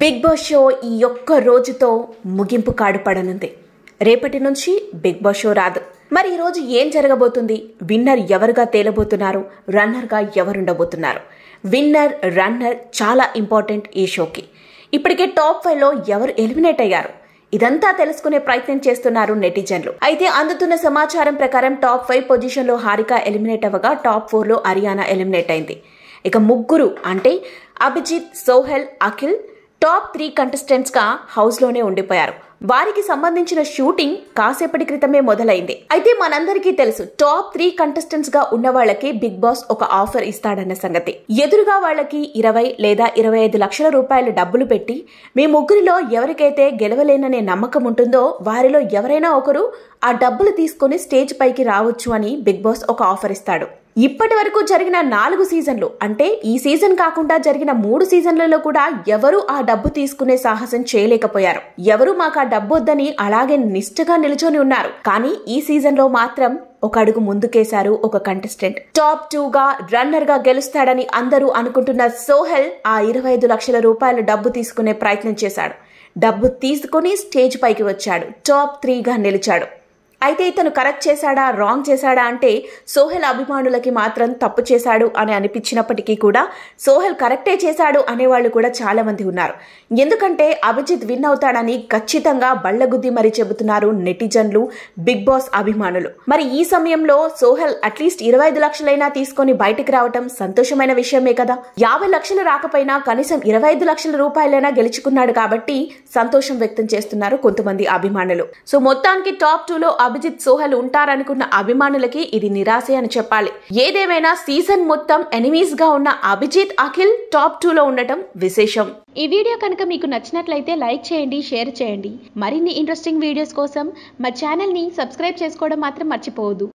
big boss show ఈ ఒక్క రోజుతో ముగింపు కాడు పడనుంది రేపటి నుంచి బిగ్ బాస్ షో రాదు మరి ఈరోజు ఏం జరగబోతుంది విన్నర్ ఎవరుగా తేలబోతున్నారు రన్నర్గా ఎవరుండబోతున్నారు విన్నర్ రన్నర్ చాలా ఇంపార్టెంట్ ఈ షోకి ఇప్పటికే టాప్ ఫైవ్లో ఎవరు ఎలిమినేట్ అయ్యారు ఇదంతా తెలుసుకునే ప్రయత్నం చేస్తున్నారు నెటిజన్లు అయితే అందుతున్న సమాచారం ప్రకారం టాప్ ఫైవ్ పొజిషన్లో హారిక ఎలిమినేట్ అవ్వగా టాప్ ఫోర్లో అరియానా ఎలిమినేట్ అయింది ఇక ముగ్గురు అంటే Abhijeet Sohel Akhil top three house హౌస్లోనే ఉండిపోయారు వారికి సంబంధించిన షూటింగ్ కాసేపటి క్రితమే మొదలైంది అయితే మనందరికీ తెలుసు టాప్ త్రీ కంటెస్టెంట్స్ గా ఉన్న వాళ్ళకి బిగ్ బాస్ ఒక ఆఫర్ ఇస్తాడన్న సంగతి ఎదురుగా వాళ్ళకి ఇరవై లేదా ఇరవై ఐదు లక్షల రూపాయల డబ్బులు పెట్టి మీ ముగ్గురిలో ఎవరికైతే గెలవలేననే నమ్మకం ఉంటుందో వారిలో ఎవరైనా ఒకరు ఆ డబ్బులు తీసుకుని స్టేజ్ పైకి రావచ్చు అని బిగ్ బాస్ ఒక ఆఫర్ ఇస్తాడు ఇప్పటి వరకు జరిగిన నాలుగు సీజన్లు అంటే ఈ సీజన్ కాకుండా జరిగిన మూడు సీజన్లలో కూడా ఎవరూ ఆ డబ్బు తీసుకునే సాహసం చేయలేకపోయారు ఎవరు మాకు ఆ డబ్బు వద్దని అలాగే నిష్ఠగా నిలుచొని ఉన్నారు కానీ ఈ సీజన్ లో మాత్రం ఒక అడుగు ముందుకేశారు ఒక కంటెస్టెంట్ టాప్ టూ గా రన్నర్ గా గెలుస్తాడని అందరూ అనుకుంటున్న సోహెల్ ఆ ఇరవై ఐదు లక్షల రూపాయల డబ్బు తీసుకునే ప్రయత్నం చేశాడు డబ్బు తీసుకుని స్టేజ్ పైకి వచ్చాడు టాప్ త్రీగా నిలిచాడు అయితే ఇతను కరెక్ట్ చేశాడా రాంగ్ చేశాడా అంటే సోహెల్ అభిమానులకి మాత్రం తప్పు చేశాడు అని అనిపించినప్పటికీ కూడా సోహెల్ కరెక్టే చేశాడు అనేవాళ్ళు కూడా చాలామంది ఉన్నారు ఎందుకంటే అభిజిత్ విన్ అవుతాడని ఖచ్చితంగా బళ్ళగుద్ది మరి చెబుతున్నారు నెటిజన్లు బిగ్ బాస్ అభిమానులు మరి ఈ సమయంలో సోహెల్ అట్లీస్ట్ ఇరవై ఐదు లక్షలైనా తీసుకొని బయటికి రావటం సంతోషమైన విషయమే కదా యాభై లక్షలు రాకపోయినా కనీసం ఇరవై ఐదు లక్షల రూపాయలైనా గెలుచుకున్నాడు కాబట్టి సంతోషం వ్యక్తం చేస్తున్నారు కొంతమంది అభిమానులు సో మొత్తానికి టాప్ టూలో అభిజిత్ సోహల్ ఉంటారనుకున్న అభిమానులకి ఇది నిరాశే అని చెప్పాలి ఏదేమైనా సీజన్ మొత్తం ఎనిమీస్ గా ఉన్న అభిజిత్ అఖిల్ టాప్ టూ లో ఉండటం విశేషం ఈ వీడియో కనుక మీకు నచ్చినట్లయితే లైక్ చేయండి షేర్ చేయండి మరిన్ని ఇంట్రెస్టింగ్ వీడియోస్ కోసం మా ఛానల్ని సబ్స్క్రైబ్ చేసుకోవడం మాత్రం మర్చిపోవద్దు